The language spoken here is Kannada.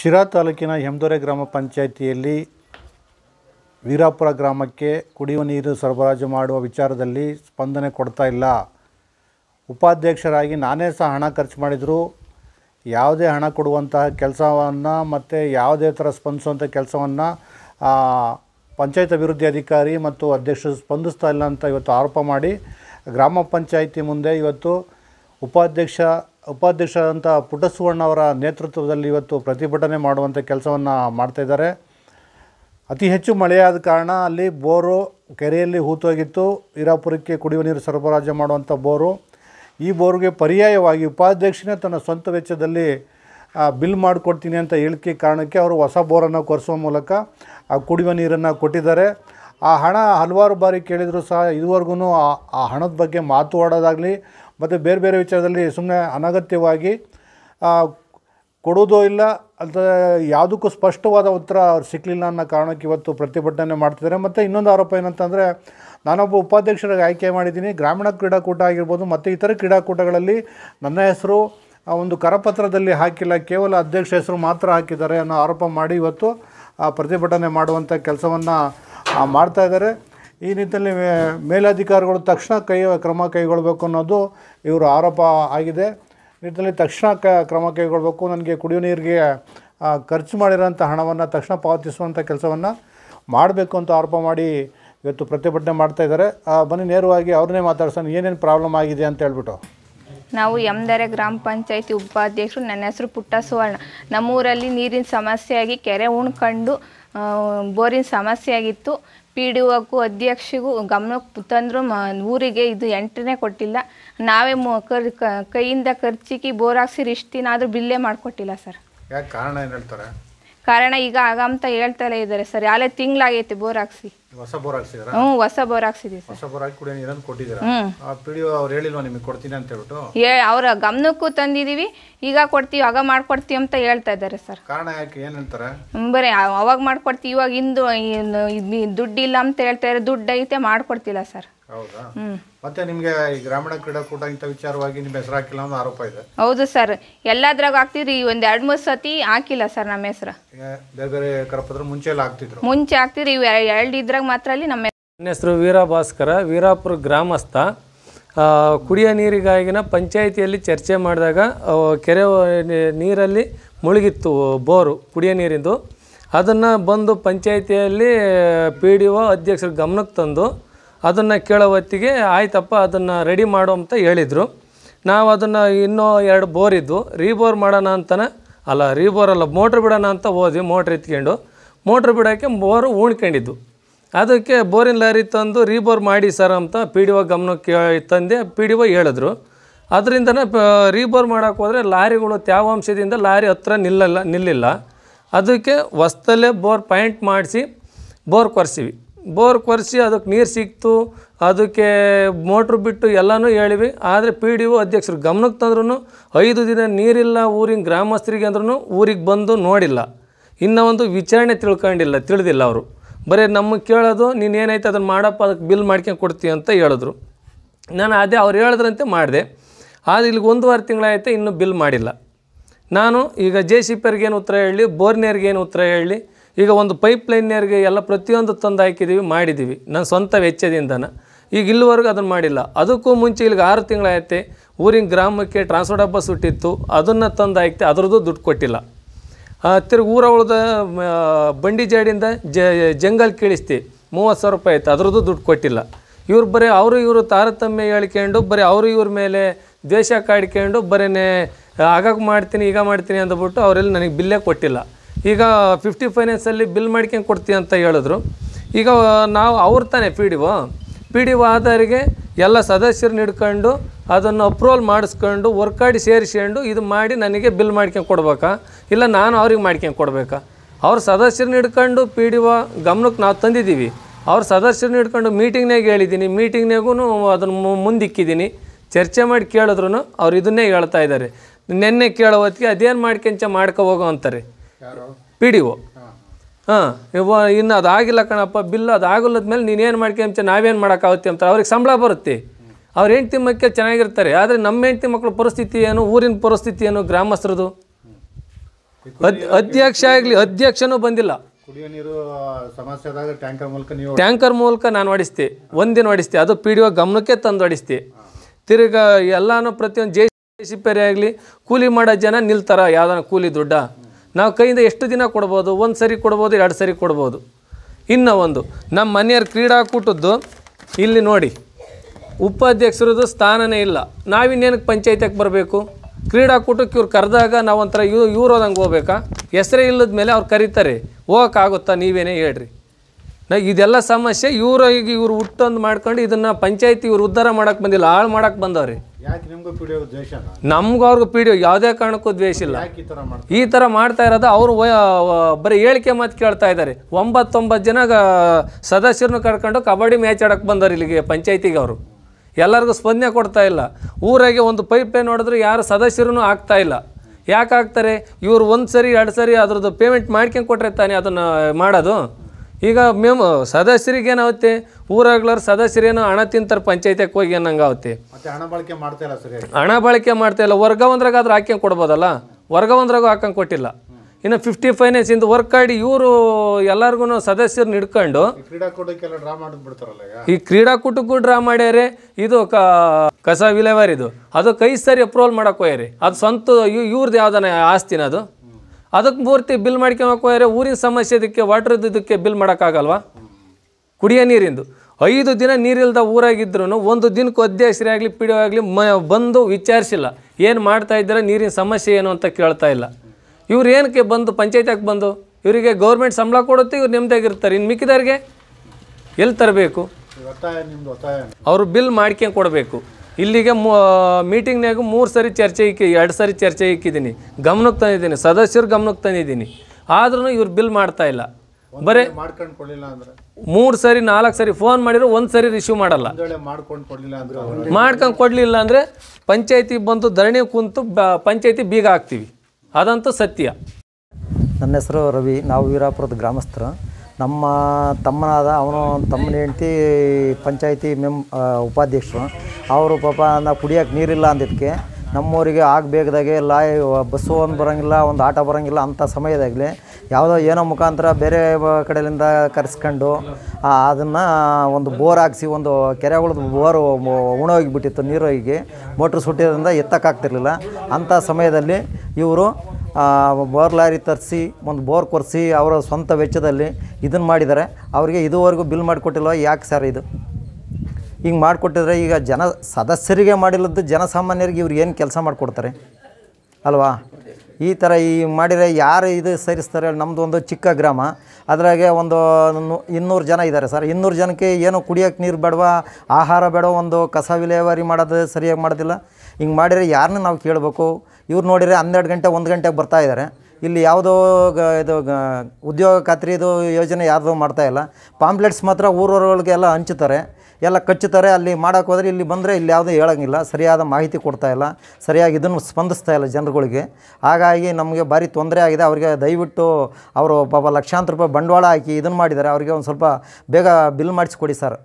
ಶಿರಾ ತಾಲೂಕಿನ ಹೆಮ್ದೊರೆ ಗ್ರಾಮ ಪಂಚಾಯಿತಿಯಲ್ಲಿ ವೀರಾಪುರ ಗ್ರಾಮಕ್ಕೆ ಕುಡಿಯುವ ನೀರು ಸರಬರಾಜು ಮಾಡುವ ವಿಚಾರದಲ್ಲಿ ಸ್ಪಂದನೆ ಕೊಡ್ತಾ ಇಲ್ಲ ಉಪಾಧ್ಯಕ್ಷರಾಗಿ ನಾನೇ ಸಹ ಹಣ ಖರ್ಚು ಮಾಡಿದರು ಯಾವುದೇ ಹಣ ಕೊಡುವಂತಹ ಕೆಲಸವನ್ನು ಮತ್ತು ಯಾವುದೇ ಥರ ಸ್ಪಂದಿಸುವಂಥ ಕೆಲಸವನ್ನು ಪಂಚಾಯತ್ ಅಭಿವೃದ್ಧಿ ಅಧಿಕಾರಿ ಮತ್ತು ಅಧ್ಯಕ್ಷರು ಸ್ಪಂದಿಸ್ತಾ ಇಲ್ಲ ಅಂತ ಇವತ್ತು ಆರೋಪ ಮಾಡಿ ಗ್ರಾಮ ಪಂಚಾಯಿತಿ ಮುಂದೆ ಇವತ್ತು ಉಪಾಧ್ಯಕ್ಷ ಉಪಾಧ್ಯಕ್ಷರಾದಂಥ ಪುಟ್ಟಸುವರ್ಣ ಅವರ ನೇತೃತ್ವದಲ್ಲಿ ಇವತ್ತು ಪ್ರತಿಭಟನೆ ಮಾಡುವಂಥ ಕೆಲಸವನ್ನು ಮಾಡ್ತಾಯಿದ್ದಾರೆ ಅತಿ ಹೆಚ್ಚು ಮಳೆಯಾದ ಕಾರಣ ಅಲ್ಲಿ ಬೋರು ಕೆರೆಯಲ್ಲಿ ಹೂತೋಗಿತ್ತು ಈರಾಪುರಕ್ಕೆ ಕುಡಿಯುವ ನೀರು ಸರಬರಾಜು ಮಾಡುವಂಥ ಬೋರು ಈ ಬೋರ್ಗೆ ಪರ್ಯಾಯವಾಗಿ ಉಪಾಧ್ಯಕ್ಷನೇ ತನ್ನ ಸ್ವಂತ ವೆಚ್ಚದಲ್ಲಿ ಬಿಲ್ ಮಾಡಿಕೊಡ್ತೀನಿ ಅಂತ ಹೇಳಿಕೆ ಕಾರಣಕ್ಕೆ ಅವರು ಹೊಸ ಬೋರನ್ನು ಕೊರೆಸುವ ಮೂಲಕ ಆ ಕುಡಿಯುವ ನೀರನ್ನು ಕೊಟ್ಟಿದ್ದಾರೆ ಆ ಹಣ ಹಲವಾರು ಬಾರಿ ಕೇಳಿದರೂ ಸಹ ಇದುವರೆಗೂ ಆ ಹಣದ ಬಗ್ಗೆ ಮಾತು ಆಡೋದಾಗಲಿ ಮತ್ತು ಬೇರೆ ಬೇರೆ ವಿಚಾರದಲ್ಲಿ ಸುಮ್ಮನೆ ಅನಗತ್ಯವಾಗಿ ಕೊಡೋದೋ ಇಲ್ಲ ಅಂತ ಯಾವುದಕ್ಕೂ ಸ್ಪಷ್ಟವಾದ ಉತ್ತರ ಅವ್ರು ಸಿಕ್ಕಲಿಲ್ಲ ಅನ್ನೋ ಕಾರಣಕ್ಕೆ ಇವತ್ತು ಪ್ರತಿಭಟನೆ ಮಾಡ್ತಿದ್ದಾರೆ ಮತ್ತು ಇನ್ನೊಂದು ಆರೋಪ ಏನಂತಂದರೆ ನಾನೊಬ್ಬ ಉಪಾಧ್ಯಕ್ಷರಿಗೆ ಆಯ್ಕೆ ಮಾಡಿದ್ದೀನಿ ಗ್ರಾಮೀಣ ಕ್ರೀಡಾಕೂಟ ಆಗಿರ್ಬೋದು ಮತ್ತು ಇತರ ಕ್ರೀಡಾಕೂಟಗಳಲ್ಲಿ ನನ್ನ ಹೆಸರು ಒಂದು ಕರಪತ್ರದಲ್ಲಿ ಹಾಕಿಲ್ಲ ಕೇವಲ ಅಧ್ಯಕ್ಷ ಹೆಸರು ಮಾತ್ರ ಹಾಕಿದ್ದಾರೆ ಅನ್ನೋ ಆರೋಪ ಮಾಡಿ ಇವತ್ತು ಪ್ರತಿಭಟನೆ ಮಾಡುವಂಥ ಕೆಲಸವನ್ನು ಮಾಡ್ತಾ ಇದ್ದಾರೆ ಈ ನಿಟ್ಟಿನಲ್ಲಿ ಮೇಲಧಿಕಾರಿಗಳು ತಕ್ಷಣ ಕೈ ಕ್ರಮ ಕೈಗೊಳ್ಳಬೇಕು ಅನ್ನೋದು ಇವರು ಆರೋಪ ಆಗಿದೆ ನಿಟ್ಟಿನಲ್ಲಿ ತಕ್ಷಣ ಕ ಕ್ರಮ ಕೈಗೊಳ್ಳಬೇಕು ನನಗೆ ಕುಡಿಯೋ ನೀರಿಗೆ ಖರ್ಚು ಮಾಡಿರೋಂಥ ಹಣವನ್ನು ತಕ್ಷಣ ಪಾವತಿಸುವಂಥ ಕೆಲಸವನ್ನು ಮಾಡಬೇಕು ಅಂತ ಆರೋಪ ಮಾಡಿ ಇವತ್ತು ಪ್ರತಿಭಟನೆ ಮಾಡ್ತಾ ಇದ್ದಾರೆ ಬನ್ನಿ ನೇರವಾಗಿ ಅವ್ರನ್ನೇ ಮಾತಾಡ್ಸೋಣ ಏನೇನು ಪ್ರಾಬ್ಲಮ್ ಆಗಿದೆ ಅಂತ ಹೇಳ್ಬಿಟ್ಟು ನಾವು ಯಮದರೆ ಗ್ರಾಮ ಪಂಚಾಯತಿ ಉಪಾಧ್ಯಕ್ಷರು ನನ್ನ ಹೆಸರು ಪುಟ್ಟ ಸುವರ್ಣ ನಮ್ಮೂರಲ್ಲಿ ನೀರಿನ ಸಮಸ್ಯೆಯಾಗಿ ಕೆರೆ ಉಣ್ಕೊಂಡು ಬೋರಿನ ಸಮಸ್ಯೆ ಆಗಿತ್ತು ಪಿ ಡಿ ಅಧ್ಯಕ್ಷಿಗೂ ಗಮನಕ್ಕೆ ತಂದರೂ ಮ ಊರಿಗೆ ಇದು ಎಂಟನೇ ಕೊಟ್ಟಿಲ್ಲ ನಾವೇ ಕರ್ ಕೈಯಿಂದ ಖರ್ಚಿಕ್ಕಿ ಬೋರ್ ಹಾಕ್ಸಿರಿ ಇಷ್ಟು ದಿನ ಬಿಲ್ಲೇ ಮಾಡಿಕೊಟ್ಟಿಲ್ಲ ಸರ್ ಯಾಕೆ ಕಾರಣ ಏನು ಹೇಳ್ತಾರೆ ಕಾರಣ ಈಗ ಆಗಂತ ಹೇಳ್ತಾ ಹೇಳ್ತಲೇ ಇದ್ದಾರೆ ಸರ್ ಅಲ್ಲೇ ತಿಂಗಳಾಗೈತೆ ಬೋರ್ ಹಾಕ್ಸಿ ಹೊಸ ಬೋರ್ ಹಾಕ್ಸಿದ್ರಾ ಹ್ಞೂ ಹೊಸ ಬೋರ್ ಹಾಕ್ಸಿದ್ದೀವಿ ಹೊಸ ಬೋರ್ ಹಾಕಿ ಕುಡಿಯೋ ನೀರನ್ನು ಕೊಟ್ಟಿದ್ದೀರಾ ಆ ಪಿ ಡಿ ಅವ್ರು ಹೇಳಿಲ್ವಾ ನಿಮಗೆ ಕೊಡ್ತೀನಿ ಅಂತ ಹೇಳ್ಬಿಟ್ಟು ಏ ಅವರ ಗಮನಕ್ಕೂ ತಂದಿದೀವಿ ಈಗ ಕೊಡ್ತೀವಿ ಆಗ ಮಾಡ್ಕೊಡ್ತೀವಿ ಅಂತ ಹೇಳ್ತಾ ಇದ್ದಾರೆ ಸರ್ ಕಾರಣ ಯಾಕೆ ಏನಂತಾರೆ ಬರೀ ಅವಾಗ ಮಾಡ್ಕೊಡ್ತೀವಿ ಇವಾಗ ಇಂದು ದುಡ್ಡಿಲ್ಲ ಅಂತ ಹೇಳ್ತಾ ಇದ್ದಾರೆ ದುಡ್ಡು ಐತೆ ಮಾಡ್ಕೊಡ್ತಿಲ್ಲ ಸರ್ ಹೌದಾ ಮತ್ತೆ ನಿಮಗೆ ಈ ಗ್ರಾಮೀಣ ಕ್ರೀಡಾಕೂಟ ಇಂಥ ವಿಚಾರವಾಗಿ ನಿಮ್ಮ ಹೆಸರು ಹಾಕಿಲ್ಲ ಅನ್ನೋ ಆರೋಪ ಇದೆ ಹೌದು ಸರ್ ಎಲ್ಲದ್ರಾಗ ಹಾಕ್ತಿದ್ರಿ ಒಂದು ಎರಡು ಮೂರು ಸತಿ ಹಾಕಿಲ್ಲ ಸರ್ ನಮ್ಮ ಹೆಸರು ಬೇರೆ ಬೇರೆ ಕರಪತ್ರ ಮುಂಚೆ ಎಲ್ಲ ಆಗ್ತಿದ್ರು ಮುಂಚೆ ಹಾಕ್ತಿದ್ರಿ ಇವ್ ಎರಡು ಇದ್ರಾಗ ಮಾತ್ರ ಅಲ್ಲಿ ನಮ್ಮ ನನ್ನ ಹೆಸರು ವೀರಭಾಸ್ಕರ ವೀರಾಪುರ ಗ್ರಾಮಸ್ಥ ಕುಡಿಯೋ ನೀರಿಗಾಗಿನ ಪಂಚಾಯಿತಿಯಲ್ಲಿ ಚರ್ಚೆ ಮಾಡಿದಾಗ ಕೆರೆ ನೀರಲ್ಲಿ ಮುಳುಗಿತ್ತು ಬೋರು ಕುಡಿಯೋ ನೀರಿಂದು ಅದನ್ನು ಬಂದು ಪಂಚಾಯಿತಿಯಲ್ಲಿ ಪಿ ಡಿ ಒ ಅಧ್ಯಕ್ಷರ ಗಮನಕ್ಕೆ ತಂದು ಅದನ್ನು ಕೇಳೋ ಹೊತ್ತಿಗೆ ಆಯ್ತಪ್ಪ ಅದನ್ನು ರೆಡಿ ಮಾಡು ಅಂತ ಹೇಳಿದರು ನಾವು ಅದನ್ನು ಇನ್ನೂ ಎರಡು ಬೋರ್ ಇದ್ದು ರೀಬೋರ್ ಮಾಡೋಣ ಅಂತಲೇ ಅಲ್ಲ ರೀಬೋರ್ ಅಲ್ಲ ಮೋಟ್ರ್ ಬಿಡೋಣ ಅಂತ ಹೋದ್ವಿ ಮೋಟ್ರ್ ಎತ್ಕೊಂಡು ಮೋಟ್ರ್ ಬಿಡೋಕ್ಕೆ ಬೋರು ಉಣ್ಕೊಂಡಿದ್ದು ಅದಕ್ಕೆ ಬೋರಿನ ಲಾರಿ ತಂದು ರೀಬೋರ್ ಮಾಡಿ ಸರ್ ಅಂತ ಪಿ ಡಿ ಒ ಗಮನಕ್ಕೆ ತಂದೆ ಪಿ ಡಿ ಒ ಹೇಳಿದ್ರು ಅದರಿಂದನೇ ರೀಬೋರ್ ಮಾಡೋಕ್ಕೆ ಹೋದರೆ ಲಾರಿಗಳು ತ್ಯಾವಾಂಶದಿಂದ ಲಾರಿ ಹತ್ರ ನಿಲ್ಲಲ್ಲ ನಿಲ್ಲಿಲ್ಲ ಅದಕ್ಕೆ ಹೊಸ್ತಲ್ಲೇ ಬೋರ್ ಪಾಯಿಂಟ್ ಮಾಡಿಸಿ ಬೋರ್ ಕೊರೆಸಿವಿ ಬೋರ್ ಕೊರೆಸಿ ಅದಕ್ಕೆ ನೀರು ಸಿಕ್ತು ಅದಕ್ಕೆ ಮೋಟ್ರ್ ಬಿಟ್ಟು ಎಲ್ಲನೂ ಹೇಳಿವಿ ಆದರೆ ಪಿ ಡಿ ಒ ಅಧ್ಯಕ್ಷರು ಗಮನಕ್ಕೆ ತಂದ್ರೂ ಐದು ದಿನ ನೀರಿಲ್ಲ ಊರಿನ ಗ್ರಾಮಸ್ಥರಿಗೆ ಅಂದ್ರೂ ಊರಿಗೆ ಬಂದು ನೋಡಿಲ್ಲ ಇನ್ನೂ ಒಂದು ವಿಚಾರಣೆ ತಿಳ್ಕೊಂಡಿಲ್ಲ ತಿಳಿದಿಲ್ಲ ಅವರು ಬರೀ ನಮಗೆ ಕೇಳೋದು ನೀನು ಏನಾಯ್ತು ಅದನ್ನು ಮಾಡಪ್ಪ ಅದಕ್ಕೆ ಬಿಲ್ ಮಾಡ್ಕೊಂಡು ಕೊಡ್ತೀವಿ ಅಂತ ಹೇಳಿದ್ರು ನಾನು ಅದೇ ಅವ್ರು ಹೇಳಿದ್ರಂತೆ ಮಾಡಿದೆ ಆದರೆ ಇಲ್ಲಿಗೆ ಒಂದೂವರೆ ತಿಂಗಳಾಯಿತು ಇನ್ನೂ ಬಿಲ್ ಮಾಡಿಲ್ಲ ನಾನು ಈಗ ಜೆ ಸಿ ಪಿ ಅವ್ರಿಗೇನು ಉತ್ತರ ಹೇಳಿ ಬೋರ್ನಿಯರ್ಗೇನು ಉತ್ತರ ಹೇಳಿ ಈಗ ಒಂದು ಪೈಪ್ಲೈನ್ಯರ್ಗೆ ಎಲ್ಲ ಪ್ರತಿಯೊಂದು ತಂದು ಹಾಕಿದ್ದೀವಿ ಮಾಡಿದ್ದೀವಿ ನನ್ನ ಸ್ವಂತ ವೆಚ್ಚದಿಂದನ ಈಗ ಇಲ್ಲಿವರೆಗೂ ಅದನ್ನು ಮಾಡಿಲ್ಲ ಅದಕ್ಕೂ ಮುಂಚೆ ಇಲ್ಲಿಗೆ ಆರು ತಿಂಗಳಾಯ್ತೆ ಊರಿನ ಗ್ರಾಮಕ್ಕೆ ಟ್ರಾನ್ಸ್ಪೋರ್ಟ್ ಹಬ್ಬ ಸುಟ್ಟಿತ್ತು ಅದನ್ನು ತಂದು ಹಾಕ್ತೆ ಅದರದ್ದು ದುಡ್ಡು ಕೊಟ್ಟಿಲ್ಲ ತಿರ್ಗಿ ಊರ ಉಳ್ದ ಬಂಡಿ ಜಾಡಿಂದ ಜಂಗಲ್ ಕೀಳಿಸ್ತಿ ಮೂವತ್ತು ಸಾವಿರ ರೂಪಾಯಿ ಆಯ್ತು ಅದರದ್ದು ದುಡ್ಡು ಕೊಟ್ಟಿಲ್ಲ ಇವ್ರು ಬರೀ ಅವರು ಇವರು ತಾರತಮ್ಯ ಹೇಳ್ಕೊಂಡು ಬರೀ ಅವರು ಇವ್ರ ಮೇಲೆ ದ್ವೇಷ ಕಾಡ್ಕೊಂಡು ಬರೀನೇ ಆಗಾಗ ಮಾಡ್ತೀನಿ ಈಗ ಮಾಡ್ತೀನಿ ಅಂದ್ಬಿಟ್ಟು ಅವರೆಲ್ಲ ನನಗೆ ಬಿಲ್ಲೇ ಕೊಟ್ಟಿಲ್ಲ ಈಗ ಫಿಫ್ಟಿ ಫೈನಾನ್ಸಲ್ಲಿ ಬಿಲ್ ಮಾಡ್ಕೊಂಡು ಕೊಡ್ತೀವಿ ಅಂತ ಹೇಳಿದ್ರು ಈಗ ನಾವು ಅವ್ರು ತಾನೇ P D O P D O ಆಧಾರಿಗೆ ಎಲ್ಲ ಸದಸ್ಯರನ್ನ ಹಿಡ್ಕೊಂಡು ಅದನ್ನು ಅಪ್ರೂವಲ್ ಮಾಡಿಸ್ಕೊಂಡು ವರ್ಕಾಡಿ ಸೇರಿಸ್ಕೊಂಡು ಇದು ಮಾಡಿ ನನಗೆ ಬಿಲ್ ಮಾಡ್ಕೊಂಡು ಕೊಡ್ಬೇಕಾ ಇಲ್ಲ ನಾನು ಅವ್ರಿಗೆ ಮಾಡ್ಕೊಂಡು ಕೊಡಬೇಕಾ ಅವ್ರ ಸದಸ್ಯರನ್ನ ಹಿಡ್ಕೊಂಡು ಪಿ ಡಿ ಒ ಗಮನಕ್ಕೆ ನಾವು ತಂದಿದ್ದೀವಿ ಅವ್ರ ಸದಸ್ಯರನ್ನ ಹಿಡ್ಕೊಂಡು ಮೀಟಿಂಗ್ನಾಗ ಹೇಳಿದ್ದೀನಿ ಮೀಟಿಂಗ್ನಾಗೂ ಅದನ್ನು ಮುಂದಿಕ್ಕಿದ್ದೀನಿ ಚರ್ಚೆ ಮಾಡಿ ಕೇಳಿದ್ರು ಅವ್ರು ಇದನ್ನೇ ಹೇಳ್ತಾ ಇದ್ದಾರೆ ನಿನ್ನೆ ಕೇಳೋ ಹೊತ್ತಿಗೆ ಅದೇನು ಮಾಡ್ಕೊಂಚ ಮಾಡ್ಕೊ ಹೋಗೋ ಅಂತಾರೆ ಪಿ ಡಿ ಒ ಹಾಂ ಇವ ಇನ್ನು ಅದಾಗಿಲ್ಲ ಕಣಪ್ಪ ಬಿಲ್ ಆಗಲ್ಲದ ಮೇಲೆ ನೀನೇನು ಅಂತ ನಾವೇನು ಮಾಡೋಕ್ಕಾಗುತ್ತೆ ಅಂತ ಅವ್ರಿಗೆ ಸಂಬಳ ಬರುತ್ತೆ ಅವ್ರ ಹೆಂಡ್ತಿ ಮಕ್ಕಳು ಚೆನ್ನಾಗಿರ್ತಾರೆ ಆದರೆ ನಮ್ಮ ಹೆಂಡ್ತಿ ಮಕ್ಕಳ ಪರಿಸ್ಥಿತಿ ಏನು ಊರಿನ ಪರಿಸ್ಥಿತಿ ಏನು ಗ್ರಾಮಸ್ಥರದು ಅಧ್ಯಕ್ಷ ಆಗಲಿ ಅಧ್ಯಕ್ಷನೂ ಬಂದಿಲ್ಲ ಕುಡಿಯೋ ನೀರು ಟ್ಯಾಂಕರ್ ಮೂಲಕ ನಾನು ಹೊಡಿಸ್ತಿ ಒಂದಿನ ಹೊಡಿಸ್ತಿ ಅದು ಪಿ ಡಿ ಒ ಗಮನಕ್ಕೆ ತಂದು ಹೊಡಿಸ್ತಿ ತಿರ್ಗಾ ಎಲ್ಲಾನು ಪ್ರತಿಯೊಂದು ಜೆ ಸಿ ಪೇರಿ ಆಗಲಿ ಕೂಲಿ ಮಾಡೋ ಜನ ನಿಲ್ತಾರ ಯಾವ್ದಾನ ಕೂಲಿ ದುಡ್ಡ ನಾವು ಕೈಯಿಂದ ಎಷ್ಟು ದಿನ ಕೊಡ್ಬೋದು ಒಂದು ಸರಿ ಕೊಡ್ಬೋದು ಎರಡು ಸರಿ ಕೊಡ್ಬೋದು ಇನ್ನು ಒಂದು ನಮ್ಮ ಮನೆಯವ್ರು ಕ್ರೀಡಾಕೂಟದ್ದು ಇಲ್ಲಿ ನೋಡಿ ಉಪಾಧ್ಯಕ್ಷರದ್ದು ಸ್ಥಾನನೇ ಇಲ್ಲ ನಾವಿನ್ನೇನಕ್ಕೆ ಪಂಚಾಯತಿಗೆ ಬರಬೇಕು ಕ್ರೀಡಾಕೂಟಕ್ಕೆ ಇವ್ರು ಕರೆದಾಗ ನಾವು ಒಂಥರ ಇವ್ರು ಇವ್ರು ಹೋದಂಗೆ ಹೋಗ್ಬೇಕಾ ಹೆಸರೇ ಇಲ್ಲದ ಮೇಲೆ ಅವ್ರು ಕರೀತಾರೆ ಹೋಗೋಕ್ಕಾಗುತ್ತಾ ನೀವೇನೇ ಹೇಳ್ರಿ ಇದೆಲ್ಲ ಸಮಸ್ಯೆ ಇವರು ಈಗ ಇವ್ರು ಹುಟ್ಟೊಂದು ಮಾಡ್ಕೊಂಡು ಇದನ್ನು ಪಂಚಾಯತಿ ಇವ್ರು ಉದ್ಧಾರ ಮಾಡೋಕೆ ಬಂದಿಲ್ಲ ಹಾಳು ಮಾಡಕ್ ಬಂದವ್ರಿ ನಮ್ಗೂ ಅವ್ರಿಗೂ ಪಿ ಡಿ ಯಾವುದೇ ಕಾರಣಕ್ಕೂ ದ್ವೇಷ ಇಲ್ಲ ಈ ಥರ ಮಾಡ್ತಾ ಇರೋದು ಅವರು ಬರೀ ಹೇಳಿಕೆ ಮಾತು ಕೇಳ್ತಾ ಇದ್ದಾರೆ ಒಂಬತ್ತೊಂಬತ್ತು ಜನ ಸದಸ್ಯರನ್ನು ಕರ್ಕೊಂಡು ಕಬಡ್ಡಿ ಮ್ಯಾಚ್ ಆಡೋಕೆ ಬಂದವ್ರು ಇಲ್ಲಿಗೆ ಪಂಚಾಯತಿಗೆ ಅವರು ಎಲ್ಲರಿಗೂ ಸ್ಪಂದನೆ ಕೊಡ್ತಾ ಇಲ್ಲ ಊರಾಗೆ ಒಂದು ಪೈಪೇ ನೋಡಿದ್ರೆ ಯಾರು ಸದಸ್ಯರು ಆಗ್ತಾ ಇಲ್ಲ ಯಾಕೆ ಆಗ್ತಾರೆ ಇವ್ರು ಒಂದು ಸರಿ ಎರಡು ಸರಿ ಅದ್ರದ್ದು ಪೇಮೆಂಟ್ ಮಾಡ್ಕೊಂಡು ಕೊಟ್ಟರೆ ತಾನೇ ಅದನ್ನು ಮಾಡೋದು ಈಗ ಮೇಮ್ ಸದಸ್ಯರಿಗೆ ಏನಾಗುತ್ತೆ ಊರಾಗ್ಲಾರ ಸದಸ್ಯರೇನೋ ಹಣ ತಿಂತಾರೆ ಪಂಚಾಯತಿಗೆ ಹೋಗಿ ಅನ್ನಂಗೆ ಆಗುತ್ತೆ ಹಣ ಬಳಕೆ ಮಾಡ್ತಾ ಇಲ್ಲ ಸರಿ ಹಣ ಬಳಕೆ ಮಾಡ್ತಾ ಇಲ್ಲ ವರ್ಗ ಆದ್ರೆ ಹಾಕಿ ಕೊಡ್ಬೋದಲ್ಲ ವರ್ಗಾವಂದ್ರಾಗೂ ಹಾಕಂಗೆ ಕೊಟ್ಟಿಲ್ಲ ಇನ್ನು ಫಿಫ್ಟಿ ಫೈನಾನ್ಸ್ ಇಂದ ವರ್ಕ್ ಆಡಿ ಇವರು ಎಲ್ಲರಿಗೂ ಸದಸ್ಯರು ನಿಡ್ಕೊಂಡು ಕ್ರೀಡಾಕೂಟಕ್ಕೆಲ್ಲ ಡ್ರಾ ಮಾಡಿಬಿಡ್ತಾರಲ್ಲ ಈ ಕ್ರೀಡಾಕೂಟಕ್ಕೂ ಡ್ರಾ ಮಾಡ್ಯಾರೆ ಇದು ಕ ಕಸ ವಿಲೇವಾರಿದು ಅದು ಕೈ ಸರಿ ಅಪ್ರೂವಲ್ ಮಾಡೋಕೆ ಹೋಯ್ರಿ ಅದು ಸ್ವಂತ ಇವ್ರದ್ದು ಯಾವ್ದಾನ ಆಸ್ತಿನ ಅದು ಅದಕ್ಕೆ ಪೂರ್ತಿ ಬಿಲ್ ಮಾಡ್ಕೊಂಡು ಅಂದರೆ ಊರಿನ ಸಮಸ್ಯೆ ಇದಕ್ಕೆ ವಾಟ್ರದ್ದು ಬಿಲ್ ಮಾಡೋಕ್ಕಾಗಲ್ವಾ ಕುಡಿಯೋ ನೀರಿಂದು ಐದು ದಿನ ನೀರಿಲ್ದ ಊರಾಗಿದ್ರು ಒಂದು ದಿನಕ್ಕೆ ಅಧ್ಯಕ್ಷರೇ ಆಗಲಿ ಪಿ ಆಗಲಿ ಮ ಬಂದು ವಿಚಾರಿಸಿಲ್ಲ ಏನು ಮಾಡ್ತಾ ಇದ್ದಾರೆ ನೀರಿನ ಸಮಸ್ಯೆ ಏನು ಅಂತ ಕೇಳ್ತಾ ಇಲ್ಲ ಇವ್ರು ಏನಕ್ಕೆ ಬಂದು ಪಂಚಾಯಿತಿಗೆ ಬಂದು ಇವರಿಗೆ ಗೌರ್ಮೆಂಟ್ ಸಂಬಳ ಕೊಡುತ್ತೆ ಇವ್ರು ನೆಮ್ಮದಿಯಾಗಿರ್ತಾರೆ ಇನ್ನು ಮಿಕ್ಕಿದವ್ರಿಗೆ ಎಲ್ಲಿ ತರಬೇಕು ಅವರು ಬಿಲ್ ಮಾಡ್ಕೊಂಡು ಕೊಡಬೇಕು ಇಲ್ಲಿಗೆ ಮೀಟಿಂಗ್ನಾಗ ಮೂರು ಸರಿ ಚರ್ಚೆ ಇಕ್ಕಿ ಎರಡು ಸರಿ ಚರ್ಚೆ ಇಕ್ಕಿದ್ದೀನಿ ಗಮನಕ್ಕೆ ತಂದಿದ್ದೀನಿ ಸದಸ್ಯರು ಗಮನಕ್ಕೆ ತಂದಿದ್ದೀನಿ ಆದ್ರೂ ಇವ್ರು ಬಿಲ್ ಮಾಡ್ತಾ ಇಲ್ಲ ಅಂದ್ರೆ ಮೂರು ಸರಿ ನಾಲ್ಕು ಸರಿ ಫೋನ್ ಮಾಡಿದ್ರು ಒಂದು ಸರಿ ರಿಸೀವ್ ಮಾಡಲ್ಲ ಮಾಡ್ಕೊಂಡು ಕೊಡಲಿಲ್ಲ ಅಂದರೆ ಪಂಚಾಯತಿ ಬಂದು ಧರಣಿ ಕುಂತು ಬ ಪಂಚಾಯತಿ ಬೀಗ ಹಾಕ್ತೀವಿ ಅದಂತೂ ಸತ್ಯ ನನ್ನ ಹೆಸರು ರವಿ ನಾವು ವೀರಾಪುರದ ಗ್ರಾಮಸ್ಥರು ನಮ್ಮ ತಮ್ಮನಾದ ಅವನು ತಮ್ಮನ ಹೆಂಡತಿ ಪಂಚಾಯತಿ ಮೆಮ್ ಉಪಾಧ್ಯಕ್ಷರು ಅವರು ಪಾಪ ನಾವು ಕುಡಿಯೋಕ್ಕೆ ನೀರಿಲ್ಲ ಅಂದಿದ್ದಕ್ಕೆ ನಮ್ಮವರಿಗೆ ಆಗಬೇಕಾಗೆ ಇಲ್ಲ ಬಸ್ಸು ಒಂದು ಬರೋಂಗಿಲ್ಲ ಒಂದು ಆಟೋ ಬರೋಂಗಿಲ್ಲ ಅಂಥ ಸಮಯದಾಗಲಿ ಯಾವುದೋ ಏನೋ ಮುಖಾಂತರ ಬೇರೆ ಕಡೆಯಿಂದ ಕರೆಸ್ಕೊಂಡು ಅದನ್ನು ಒಂದು ಬೋರ್ ಹಾಕಿಸಿ ಒಂದು ಕೆರೆಗಳ ಬೋರ್ ಉಣೋಗಿಬಿಟ್ಟಿತ್ತು ನೀರು ಹೋಗಿ ಮೋಟ್ರ್ ಸುಟ್ಟಿದ್ರಿಂದ ಎತ್ತಕ್ಕಾಗ್ತಿರ್ಲಿಲ್ಲ ಅಂಥ ಸಮಯದಲ್ಲಿ ಇವರು ಬೋರ್ ಲಾರಿ ತರಿಸಿ ಒಂದು ಬೋರ್ ಕೊರೆಸಿ ಅವರ ಸ್ವಂತ ವೆಚ್ಚದಲ್ಲಿ ಇದನ್ನು ಮಾಡಿದ್ದಾರೆ ಅವರಿಗೆ ಇದುವರೆಗೂ ಬಿಲ್ ಮಾಡಿಕೊಟ್ಟಿಲ್ವ ಯಾಕೆ ಸರ್ ಇದು ಹಿಂಗೆ ಮಾಡಿಕೊಟ್ಟಿದ್ರೆ ಈಗ ಜನ ಸದಸ್ಯರಿಗೆ ಮಾಡಿಲ್ಲದ್ದು ಜನಸಾಮಾನ್ಯರಿಗೆ ಇವ್ರು ಏನು ಕೆಲಸ ಮಾಡಿಕೊಡ್ತಾರೆ ಅಲ್ವಾ ಈ ಥರ ಈ ಮಾಡಿದರೆ ಯಾರು ಇದು ಸೇರಿಸ್ತಾರೆ ನಮ್ಮದು ಒಂದು ಚಿಕ್ಕ ಗ್ರಾಮ ಅದರಾಗೆ ಒಂದು ಇನ್ನೂರು ಜನ ಇದ್ದಾರೆ ಸರ್ ಇನ್ನೂರು ಜನಕ್ಕೆ ಏನು ಕುಡಿಯೋಕ್ಕೆ ನೀರು ಬೇಡವಾ ಆಹಾರ ಬೇಡವಾ ಒಂದು ಕಸ ವಿಲೇವಾರಿ ಮಾಡೋದು ಸರಿಯಾಗಿ ಮಾಡೋದಿಲ್ಲ ಹಿಂಗೆ ಮಾಡಿದರೆ ಯಾರನ್ನ ನಾವು ಕೇಳಬೇಕು ಇವ್ರು ನೋಡಿದರೆ ಹನ್ನೆರಡು ಗಂಟೆ ಒಂದು ಗಂಟೆಗೆ ಬರ್ತಾ ಇದ್ದಾರೆ ಇಲ್ಲಿ ಯಾವುದೋ ಗ ಇದು ಗ ಉದ್ಯೋಗ ಖಾತ್ರಿದು ಯೋಜನೆ ಮಾಡ್ತಾ ಮಾಡ್ತಾಯಿಲ್ಲ ಪಾಂಪ್ಲೆಟ್ಸ್ ಮಾತ್ರ ಊರವರಿಗೆಲ್ಲ ಹಂಚುತ್ತಾರೆ ಎಲ್ಲ ಕಚ್ಚುತ್ತಾರೆ ಅಲ್ಲಿ ಮಾಡೋಕ್ಕೆ ಹೋದರೆ ಇಲ್ಲಿ ಬಂದರೆ ಇಲ್ಲಿ ಯಾವುದೂ ಹೇಳೋಂಗಿಲ್ಲ ಸರಿಯಾದ ಮಾಹಿತಿ ಕೊಡ್ತಾ ಇಲ್ಲ ಸರಿಯಾಗಿ ಇದನ್ನು ಸ್ಪಂದಿಸ್ತಾ ಇಲ್ಲ ಜನರುಗಳಿಗೆ ಹಾಗಾಗಿ ನಮಗೆ ಭಾರಿ ತೊಂದರೆ ಆಗಿದೆ ಅವರಿಗೆ ದಯವಿಟ್ಟು ಅವರು ಪಾಪ ಲಕ್ಷಾಂತರ ರೂಪಾಯಿ ಬಂಡವಾಳ ಹಾಕಿ ಇದನ್ನು ಮಾಡಿದ್ದಾರೆ ಅವರಿಗೆ ಒಂದು ಸ್ವಲ್ಪ ಬೇಗ ಬಿಲ್ ಮಾಡಿಸ್ಕೊಡಿ ಸರ್